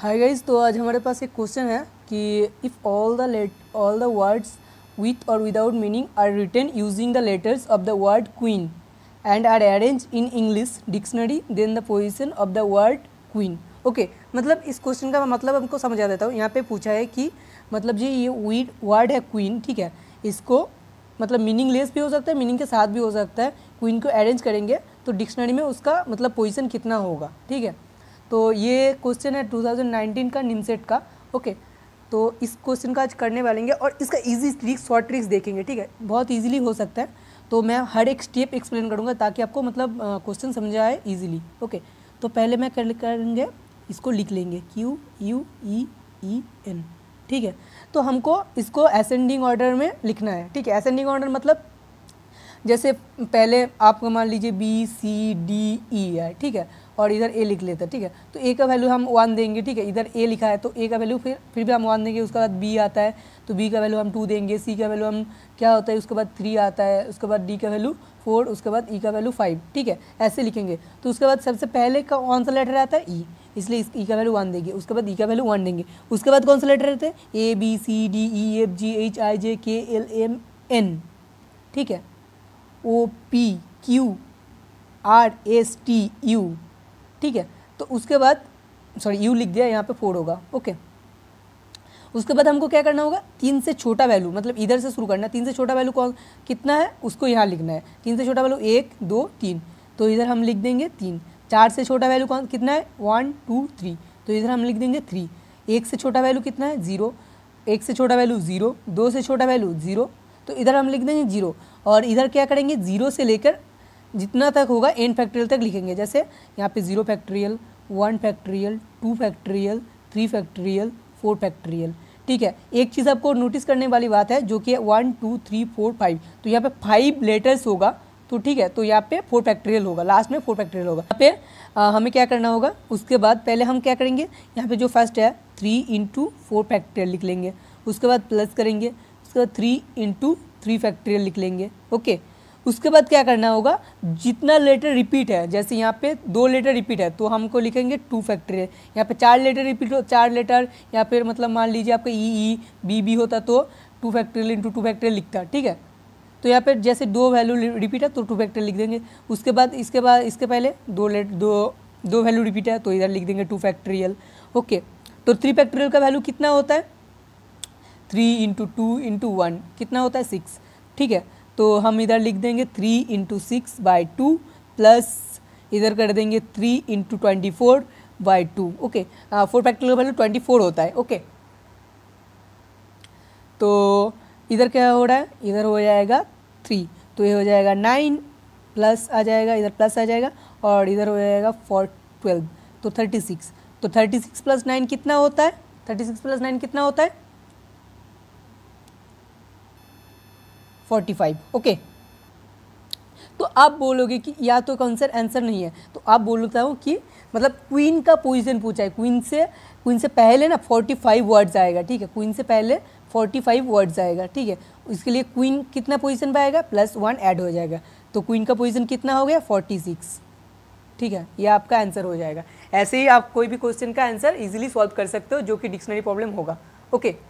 Hi guys तो आज हमारे पास एक क्वेश्चन है कि if all the let all the words with और without meaning are return using the letters of the word queen and are arrange in English dictionary then the position of the word queen okay मतलब इस question का मतलब हमको समझा देता हूँ यहाँ पे पूछा है कि मतलब जी ये विड वर्ड है क्वीन ठीक है इसको मतलब मीनिंग लेस भी हो सकता है मीनिंग के साथ भी हो सकता है क्वीन को अरेंज करेंगे तो डिक्शनरी में उसका मतलब पोजिशन कितना होगा ठीक है तो ये क्वेश्चन है 2019 का निमसेट का ओके तो इस क्वेश्चन का आज करने वाले हैं और इसका इजी ट्रिक्स शॉर्ट ट्रिक्स देखेंगे ठीक है बहुत इजीली हो सकता है तो मैं हर एक स्टेप एक्सप्लेन करूँगा ताकि आपको मतलब क्वेश्चन समझ आए ईजिली ओके तो पहले मैं कर करेंगे इसको लिख लेंगे Q U E E N ठीक है तो हमको इसको असेंडिंग ऑर्डर में लिखना है ठीक है असेंडिंग ऑर्डर मतलब जैसे पहले आपको मान लीजिए बी सी डी ई है ठीक है और इधर ए लिख लेते हैं ठीक है तो ए का वैल्यू हम वन देंगे ठीक है इधर ए लिखा है तो ए का वैल्यू फिर फिर भी हम वन देंगे उसके बाद बी आता है तो बी का वैल्यू हम टू देंगे सी का वैल्यू हम क्या होता है उसके बाद थ्री आता है उसके बाद डी का वैल्यू फोर उसके बाद ई e का वैल्यू फाइव ठीक है ऐसे लिखेंगे तो उसके बाद सबसे पहले का कौन सा लेटर आता है ई e. इसलिए इस ई e का वैल्यू वन देंगे उसके बाद ई e का वैल्यू वन देंगे उसके बाद कौन सा लेटर रहते हैं A B C D E F G H I J K L M N ठीक है O P Q R S T U ठीक है तो उसके बाद सॉरी यू लिख दिया यहाँ पे फोर होगा ओके उसके बाद हमको क्या करना होगा तीन से छोटा वैल्यू मतलब इधर से शुरू करना है तीन से छोटा वैल्यू कौन कितना है उसको यहाँ लिखना है तीन से छोटा वैल्यू एक दो तीन तो इधर हम लिख देंगे तीन चार से छोटा वैल्यू कौन कितना है वन टू थ्री तो इधर हम लिख देंगे थ्री एक से छोटा वैल्यू कितना है ज़ीरो एक से छोटा वैल्यू ज़ीरो दो से छोटा वैल्यू ज़ीरो तो इधर हम लिख देंगे जीरो और इधर क्या करेंगे जीरो से लेकर जितना तक होगा एन फैक्ट्रियल तक लिखेंगे जैसे यहाँ पे zero factorial one factorial two factorial three factorial four factorial ठीक है एक चीज़ आपको नोटिस करने वाली बात है जो कि one two three four five तो यहाँ पे फाइव लेटर्स होगा तो ठीक है तो यहाँ पे फोर फैक्ट्रियल होगा लास्ट में फोर फैक्ट्रियल होगा यहाँ पे आ, हमें क्या करना होगा उसके बाद पहले हम क्या करेंगे यहाँ पे जो फर्स्ट है थ्री इंटू फोर फैक्ट्रियल लिख लेंगे उसके बाद प्लस करेंगे उसके बाद थ्री इंटू थ्री फैक्ट्रियल लिख लेंगे ओके उसके बाद क्या करना होगा जितना लेटर रिपीट है जैसे यहाँ पे दो लेटर रिपीट है तो हमको लिखेंगे टू फैक्ट्री यहाँ पे चार लेटर रिपीट हो चार लेटर या फिर मतलब मान लीजिए आपका ई ई बी बी होता तो two factorial into two factorial लिखता ठीक है तो यहाँ पे जैसे दो वैल्यू रिपीट है तो टू फैक्ट्रियल लिख देंगे उसके बाद इसके बाद इसके पहले दो लेट दो दो वैल्यू रिपीट है तो इधर लिख देंगे टू फैक्ट्रियल ओके तो थ्री फैक्ट्रियल का वैल्यू कितना होता है three into two into one कितना होता है सिक्स ठीक है तो हम इधर लिख देंगे three into six by two plus इधर कर देंगे three into twenty four by two okay four factor का वैल्यू ट्वेंटी फोर होता है ओके okay. तो इधर क्या हो रहा है इधर हो जाएगा थ्री तो ये हो जाएगा नाइन प्लस आ जाएगा इधर प्लस आ जाएगा और इधर हो जाएगा फोर ट्वेल्व तो थर्टी सिक्स तो थर्टी सिक्स प्लस नाइन कितना होता है थर्टी सिक्स प्लस नाइन कितना होता है फोर्टी फाइव ओके तो आप बोलोगे कि या तो कंसर आंसर नहीं है तो आप बोलता हूँ कि मतलब क्वीन का पोजिशन पूछा है क्वीन से क्वीन से पहले ना फोर्टी फाइव वर्ड्स आएगा ठीक है क्वीन से पहले फोर्टी फाइव वर्ड्स आएगा ठीक है इसके लिए क्वीन कितना पोजिशन पर आएगा प्लस वन ऐड हो जाएगा तो क्वीन का पोजिशन कितना हो गया फोर्टी सिक्स ठीक है ये आपका आंसर हो जाएगा ऐसे ही आप कोई भी क्वेश्चन का आंसर इजीली सॉल्व कर सकते हो जो कि डिक्शनरी प्रॉब्लम होगा ओके okay.